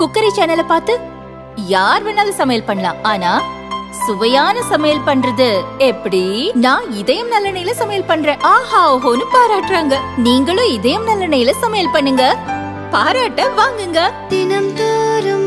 cookery சேனல பார்த்து யார் வேணாலும் சமையல் பண்ணலாம் ஆனா சுவையான சமையல் பண்றது எப்படி நான் இதயம் நல்லெண்ணெயில சமையல் பண்றேன் ஆஹா ஓஹோன்னு பாராட்டுறாங்க நீங்களும் இதயம் நல்லெண்ணெயில சமையல் பண்ணுங்க பாராட்ட வாங்குங்க தினம் தோறும்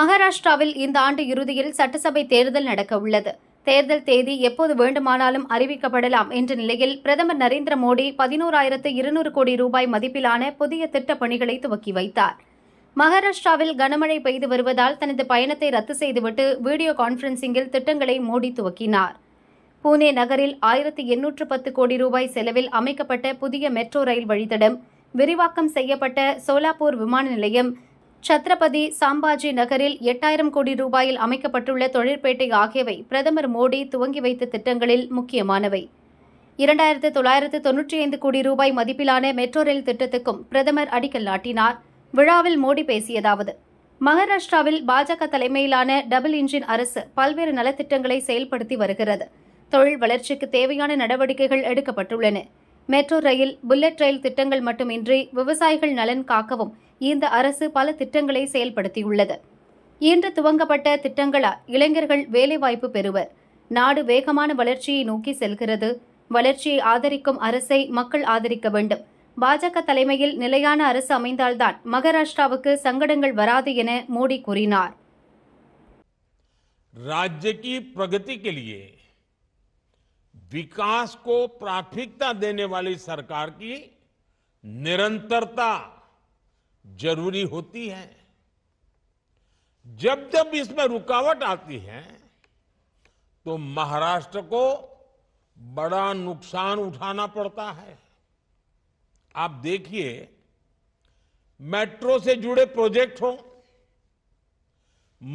மகாராஷ்டிராவில் இந்த ஆண்டு இறுதியில் சட்டசபை தேர்தல் நடக்க உள்ளது தேர்தல் தேதி எப்போது வேண்டுமானாலும் அறிவிக்கப்படலாம் என்ற நிலையில் பிரதமர் நரேந்திர மோடி பதினோராயிரத்து இருநூறு கோடி ரூபாய் மதிப்பிலான புதிய திட்டப் பணிகளை துவக்கி வைத்தார் மகாராஷ்டிராவில் கனமழை பெய்து வருவதால் தனது பயணத்தை ரத்து செய்துவிட்டு வீடியோ கான்பரன்சிங்கில் திட்டங்களை மோடி துவக்கினார் புனே நகரில் ஆயிரத்தி எண்ணூற்று பத்து கோடி ரூபாய் செலவில் அமைக்கப்பட்ட புதிய மெட்ரோ ரயில் வழித்தடம் விரிவாக்கம் செய்யப்பட்ட சோலாப்பூர் விமான நிலையம் சத்ரபதி சாம்பாஜி நகரில் எட்டாயிரம் கோடி ரூபாயில் அமைக்கப்பட்டுள்ள தொழிற்பேட்டை ஆகியவை பிரதமர் மோடி துவங்கி வைத்த திட்டங்களில் முக்கியமானவை இரண்டாயிரத்து தொள்ளாயிரத்து தொன்னூற்றி ஐந்து கோடி ரூபாய் மதிப்பிலான மெட்ரோ ரயில் திட்டத்துக்கும் பிரதமர் அடிக்கல் நாட்டினார் விழாவில் மோடி பேசியதாவது மகாராஷ்டிராவில் பாஜக தலைமையிலான டபுள் இன்ஜின் அரசு பல்வேறு நலத்திட்டங்களை செயல்படுத்தி வருகிறது தொழில் வளர்ச்சிக்கு தேவையான நடவடிக்கைகள் எடுக்கப்பட்டுள்ளன மெட்ரோ ரயில் புல்லட் ரயில் திட்டங்கள் மட்டுமின்றி விவசாயிகள் நலன் காக்கவும் இந்த அரசு பல திட்டங்களை செயல்படுத்தியுள்ளது இன்று துவங்கப்பட்ட திட்டங்களால் இளைஞர்கள் வேலைவாய்ப்பு பெறுவர் நாடு வேகமான வளர்ச்சியை நோக்கி செல்கிறது வளர்ச்சியை ஆதரிக்கும் அரசை மக்கள் ஆதரிக்க வேண்டும் பாஜக தலைமையில் நிலையான அரசு அமைந்தால்தான் மகாராஷ்டிராவுக்கு சங்கடங்கள் வராது என மோடி கூறினார் राज्य की प्रगति के लिए विकास को प्राथमिकता देने वाली सरकार की निरंतरता जरूरी होती है जब जब इसमें रुकावट आती है तो महाराष्ट्र को बड़ा नुकसान उठाना पड़ता है आप देखिए मेट्रो से जुड़े प्रोजेक्ट हो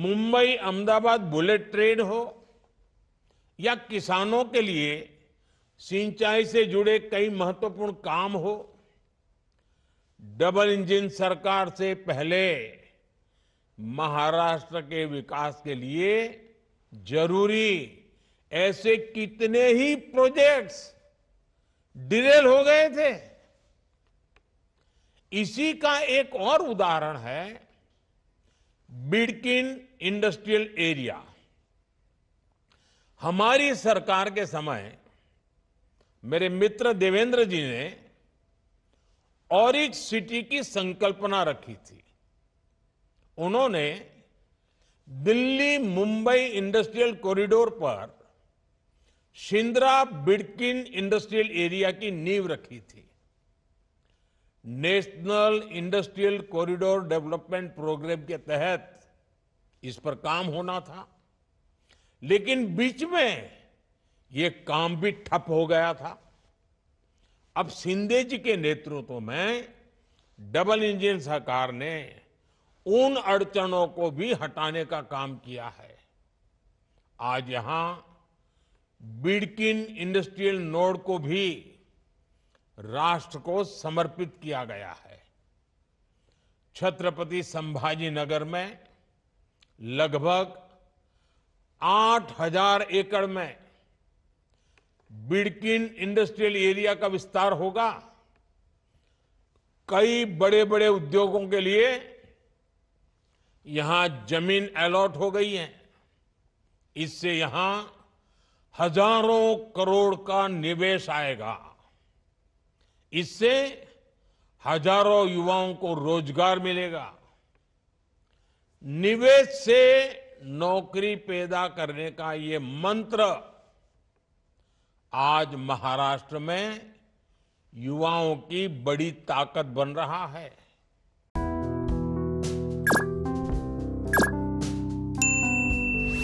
मुंबई अहमदाबाद बुलेट ट्रेन हो या किसानों के लिए सिंचाई से जुड़े कई महत्वपूर्ण काम हो डबल इंजन सरकार से पहले महाराष्ट्र के विकास के लिए जरूरी ऐसे कितने ही प्रोजेक्ट्स डिलेल हो गए थे इसी का एक और उदाहरण है बिडकिन इंडस्ट्रियल एरिया हमारी सरकार के समय मेरे मित्र देवेंद्र जी ने ऑरिज सिटी की संकल्पना रखी थी उन्होंने दिल्ली मुंबई इंडस्ट्रियल कॉरिडोर पर शिंद्रा बिडकिन इंडस्ट्रियल एरिया की नींव रखी थी national industrial corridor development programme के तहत इस पर काम होना था लेकिन बीच में ये काम भी ठप हो गया था अब सिंधे जी के नेतृत्व में डबल इंजन सरकार ने उन अड़चनों को भी हटाने का काम किया है आज यहां बिड़किन इंडस्ट्रियल नोड को भी राष्ट्र को समर्पित किया गया है छत्रपति संभाजी नगर में लगभग 8000 एकड़ में बिड़किन इंडस्ट्रियल एरिया का विस्तार होगा कई बड़े बड़े उद्योगों के लिए यहां जमीन अलॉट हो गई है इससे यहां हजारों करोड़ का निवेश आएगा इससे हजारों युवाओं को रोजगार मिलेगा निवेश से नौकरी पैदा करने का ये मंत्र आज महाराष्ट्र में युवाओं की बड़ी ताकत बन रहा है